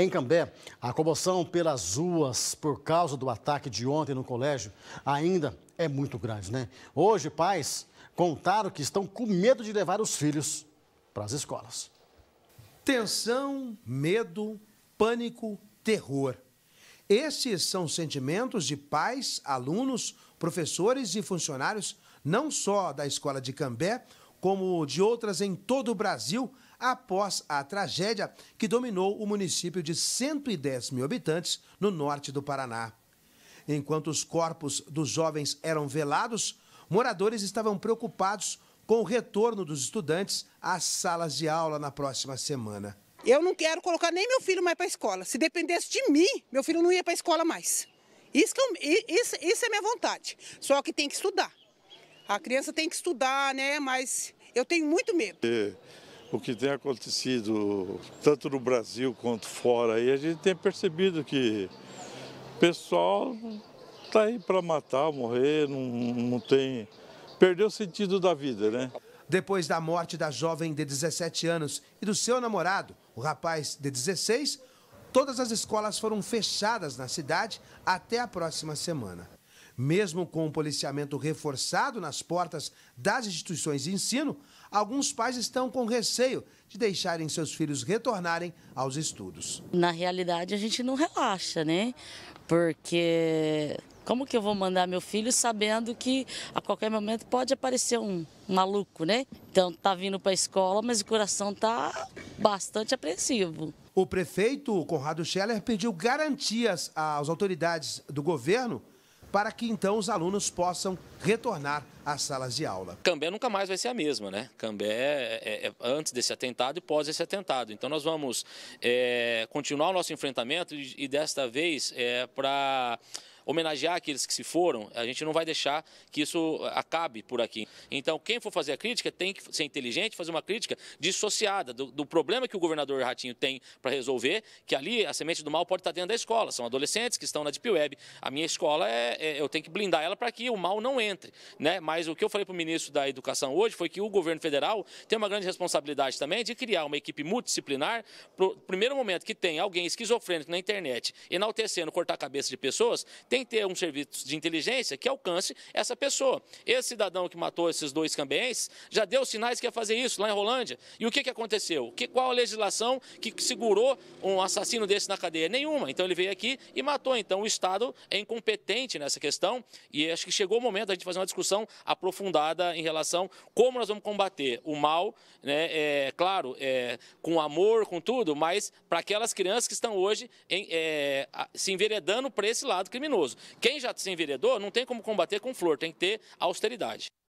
Em Cambé, a comoção pelas ruas por causa do ataque de ontem no colégio ainda é muito grande, né? Hoje, pais contaram que estão com medo de levar os filhos para as escolas. Tensão, medo, pânico, terror. Esses são sentimentos de pais, alunos, professores e funcionários, não só da escola de Cambé, como de outras em todo o Brasil, após a tragédia que dominou o município de 110 mil habitantes no norte do Paraná. Enquanto os corpos dos jovens eram velados, moradores estavam preocupados com o retorno dos estudantes às salas de aula na próxima semana. Eu não quero colocar nem meu filho mais para a escola. Se dependesse de mim, meu filho não ia para a escola mais. Isso, eu, isso, isso é minha vontade. Só que tem que estudar. A criança tem que estudar, né? Mas eu tenho muito medo. É o que tem acontecido tanto no Brasil quanto fora, e a gente tem percebido que o pessoal está aí para matar, morrer, não, não tem. Perdeu o sentido da vida, né? Depois da morte da jovem de 17 anos e do seu namorado, o rapaz de 16, todas as escolas foram fechadas na cidade até a próxima semana. Mesmo com o policiamento reforçado nas portas das instituições de ensino, alguns pais estão com receio de deixarem seus filhos retornarem aos estudos. Na realidade, a gente não relaxa, né? Porque como que eu vou mandar meu filho sabendo que a qualquer momento pode aparecer um maluco, né? Então tá vindo para a escola, mas o coração tá bastante apreensivo. O prefeito Conrado Scheller pediu garantias às autoridades do governo para que então os alunos possam retornar às salas de aula. Cambé nunca mais vai ser a mesma, né? Cambé é, é, é antes desse atentado e pós esse atentado. Então nós vamos é, continuar o nosso enfrentamento e, e desta vez é para homenagear aqueles que se foram, a gente não vai deixar que isso acabe por aqui. Então, quem for fazer a crítica tem que ser inteligente, fazer uma crítica dissociada do, do problema que o governador Ratinho tem para resolver, que ali a semente do mal pode estar tá dentro da escola. São adolescentes que estão na Deep Web. A minha escola, é, é eu tenho que blindar ela para que o mal não entre. Né? Mas o que eu falei para o ministro da Educação hoje foi que o governo federal tem uma grande responsabilidade também de criar uma equipe multidisciplinar. primeiro momento que tem alguém esquizofrênico na internet enaltecendo cortar a cabeça de pessoas, tem tem que ter um serviço de inteligência que alcance essa pessoa. Esse cidadão que matou esses dois cambeenses já deu sinais que ia fazer isso lá em Rolândia. E o que, que aconteceu? Que, qual a legislação que segurou um assassino desse na cadeia? Nenhuma. Então ele veio aqui e matou. Então o Estado é incompetente nessa questão e acho que chegou o momento da gente fazer uma discussão aprofundada em relação como nós vamos combater o mal, né, é, claro, é, com amor, com tudo, mas para aquelas crianças que estão hoje em, é, se enveredando para esse lado criminoso. Quem já se enveredou não tem como combater com flor, tem que ter austeridade.